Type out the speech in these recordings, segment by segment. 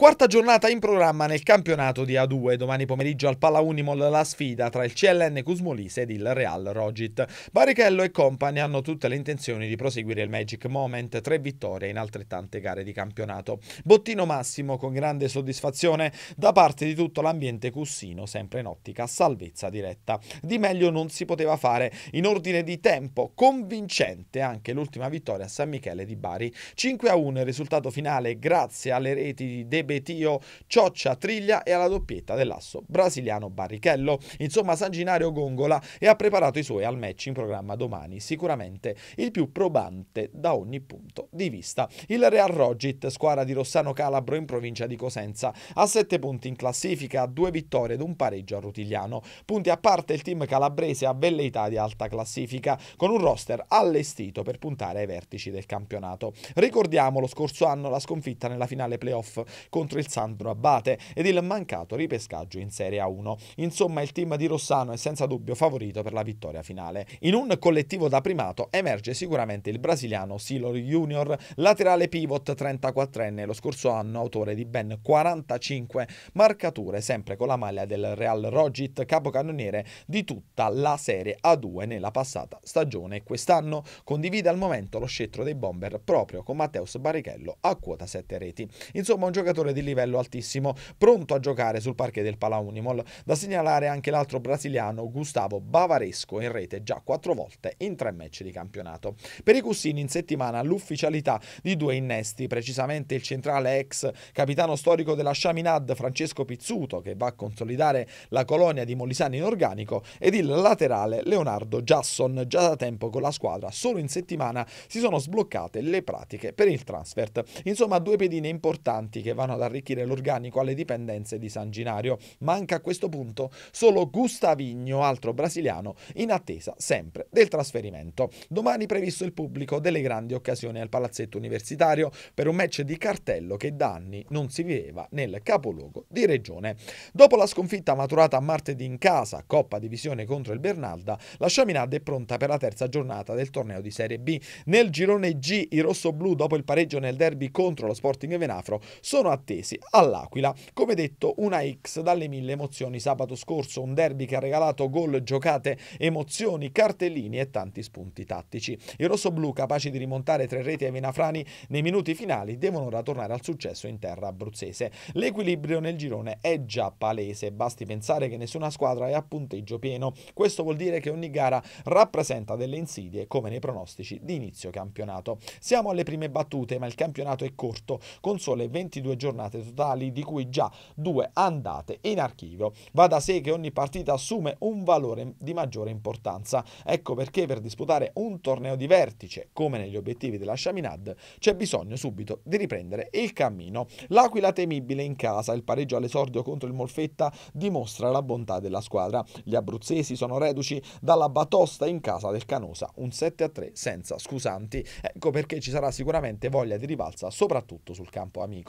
Quarta giornata in programma nel campionato di A2. Domani pomeriggio al Pala Unimol la sfida tra il CLN Cusmolise ed il Real Rogit. Barrichello e compagni hanno tutte le intenzioni di proseguire il Magic Moment, tre vittorie in altrettante gare di campionato. Bottino massimo con grande soddisfazione da parte di tutto l'ambiente cussino, sempre in ottica salvezza diretta. Di meglio non si poteva fare in ordine di tempo, convincente anche l'ultima vittoria a San Michele di Bari. 5 a 1 il risultato finale grazie alle reti di De Betio, Cioccia, Triglia e alla doppietta dell'asso brasiliano Barrichello. Insomma, Sanginaro gongola e ha preparato i suoi al match in programma domani, sicuramente il più probante da ogni punto di vista. Il Real Rogit, squadra di Rossano Calabro in provincia di Cosenza, ha 7 punti in classifica, due vittorie ed un pareggio a Rutigliano. Punti a parte il team calabrese a velleità di alta classifica, con un roster allestito per puntare ai vertici del campionato. Ricordiamo lo scorso anno la sconfitta nella finale playoff con contro il Sandro Abate ed il mancato ripescaggio in Serie A1. Insomma, il team di Rossano è senza dubbio favorito per la vittoria finale. In un collettivo da primato emerge sicuramente il brasiliano Silor Junior, laterale pivot 34enne, lo scorso anno autore di ben 45 marcature, sempre con la maglia del Real Rogit, capocannoniere di tutta la Serie A2 nella passata stagione. Quest'anno condivide al momento lo scettro dei bomber proprio con Matteus Barrichello a quota 7 reti. Insomma, un giocatore giocatore di livello altissimo, pronto a giocare sul parquet del Pala Unimol. Da segnalare anche l'altro brasiliano Gustavo Bavaresco in rete già quattro volte in tre match di campionato. Per i Cussini in settimana l'ufficialità di due innesti, precisamente il centrale ex capitano storico della Chaminad Francesco Pizzuto che va a consolidare la colonia di Molisani in organico ed il laterale Leonardo Giasson già da tempo con la squadra solo in settimana si sono sbloccate le pratiche per il transfert. Insomma due pedine importanti che vanno mano ad arricchire l'organico alle dipendenze di San Ginario. Manca a questo punto solo Gustavinho, altro brasiliano, in attesa sempre del trasferimento. Domani previsto il pubblico delle grandi occasioni al palazzetto universitario per un match di cartello che da anni non si viveva nel capoluogo di regione. Dopo la sconfitta maturata martedì in casa, Coppa Divisione contro il Bernalda, la Chaminade è pronta per la terza giornata del torneo di Serie B. Nel girone G i rossoblù dopo il pareggio nel derby contro lo Sporting Venafro sono a attesi all'Aquila. Come detto, una X dalle mille emozioni sabato scorso, un derby che ha regalato gol, giocate, emozioni, cartellini e tanti spunti tattici. I rossoblù, capaci di rimontare tre reti ai Venafrani nei minuti finali, devono ora tornare al successo in terra abruzzese. L'equilibrio nel girone è già palese, basti pensare che nessuna squadra è a punteggio pieno. Questo vuol dire che ogni gara rappresenta delle insidie come nei pronostici di inizio campionato. Siamo alle prime battute, ma il campionato è corto, con sole 22 giorni giornate totali, di cui già due andate in archivio. Va da sé che ogni partita assume un valore di maggiore importanza. Ecco perché per disputare un torneo di vertice, come negli obiettivi della Chaminade, c'è bisogno subito di riprendere il cammino. L'Aquila temibile in casa, il pareggio all'esordio contro il Molfetta dimostra la bontà della squadra. Gli abruzzesi sono reduci dalla batosta in casa del Canosa, un 7-3 senza scusanti. Ecco perché ci sarà sicuramente voglia di rivalsa soprattutto sul campo amico.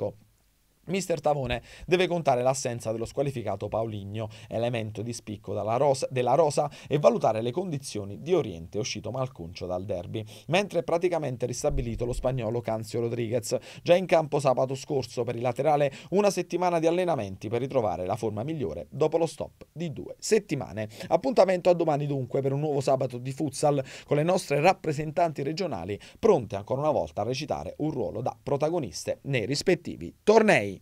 Mister Tavone deve contare l'assenza dello squalificato Pauligno, elemento di spicco rosa, della rosa, e valutare le condizioni di Oriente uscito malconcio dal derby, mentre è praticamente ristabilito lo spagnolo Canzio Rodriguez, già in campo sabato scorso per il laterale una settimana di allenamenti per ritrovare la forma migliore dopo lo stop di due settimane. Appuntamento a domani dunque per un nuovo sabato di futsal con le nostre rappresentanti regionali pronte ancora una volta a recitare un ruolo da protagoniste nei rispettivi tornei.